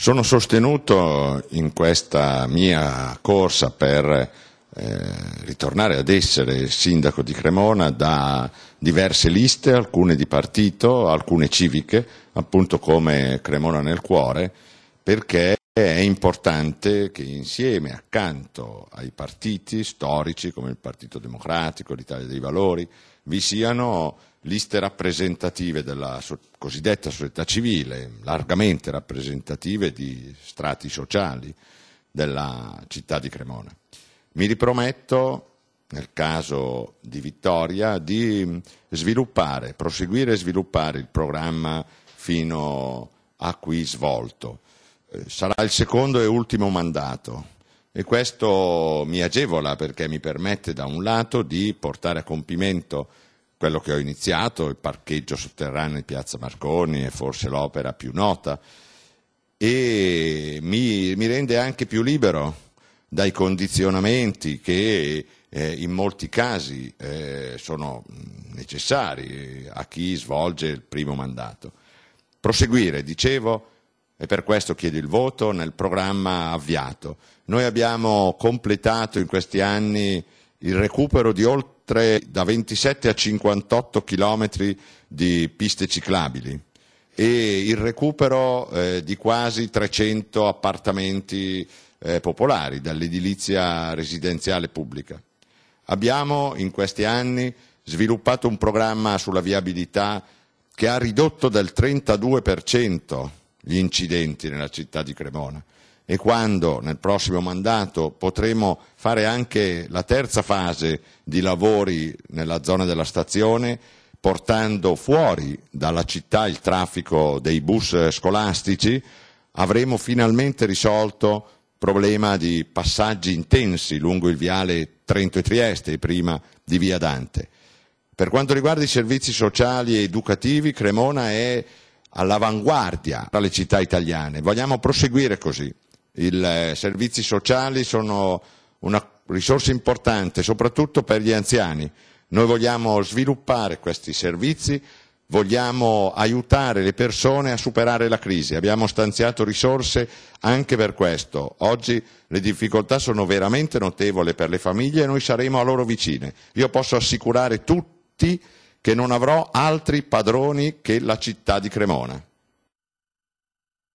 Sono sostenuto in questa mia corsa per eh, ritornare ad essere sindaco di Cremona da diverse liste, alcune di partito, alcune civiche, appunto come Cremona nel cuore, perché è importante che insieme, accanto ai partiti storici come il Partito Democratico, l'Italia dei Valori, vi siano liste rappresentative della cosiddetta società civile, largamente rappresentative di strati sociali della città di Cremona. Mi riprometto, nel caso di vittoria, di sviluppare, proseguire e sviluppare il programma fino a qui svolto sarà il secondo e ultimo mandato e questo mi agevola perché mi permette da un lato di portare a compimento quello che ho iniziato, il parcheggio sotterraneo di Piazza Marconi è forse l'opera più nota e mi, mi rende anche più libero dai condizionamenti che eh, in molti casi eh, sono necessari a chi svolge il primo mandato. Proseguire, dicevo, e per questo chiedo il voto nel programma avviato. Noi abbiamo completato in questi anni il recupero di oltre da 27 a 58 chilometri di piste ciclabili e il recupero eh, di quasi 300 appartamenti eh, popolari dall'edilizia residenziale pubblica. Abbiamo in questi anni sviluppato un programma sulla viabilità che ha ridotto del 32% gli incidenti nella città di Cremona e quando nel prossimo mandato potremo fare anche la terza fase di lavori nella zona della stazione portando fuori dalla città il traffico dei bus scolastici, avremo finalmente risolto il problema di passaggi intensi lungo il viale Trento e Trieste e prima di via Dante. Per quanto riguarda i servizi sociali e educativi, Cremona è all'avanguardia tra le città italiane. Vogliamo proseguire così. I eh, servizi sociali sono una risorsa importante, soprattutto per gli anziani. Noi vogliamo sviluppare questi servizi, vogliamo aiutare le persone a superare la crisi. Abbiamo stanziato risorse anche per questo. Oggi le difficoltà sono veramente notevoli per le famiglie e noi saremo a loro vicine. Io posso assicurare tutti che non avrò altri padroni che la città di Cremona.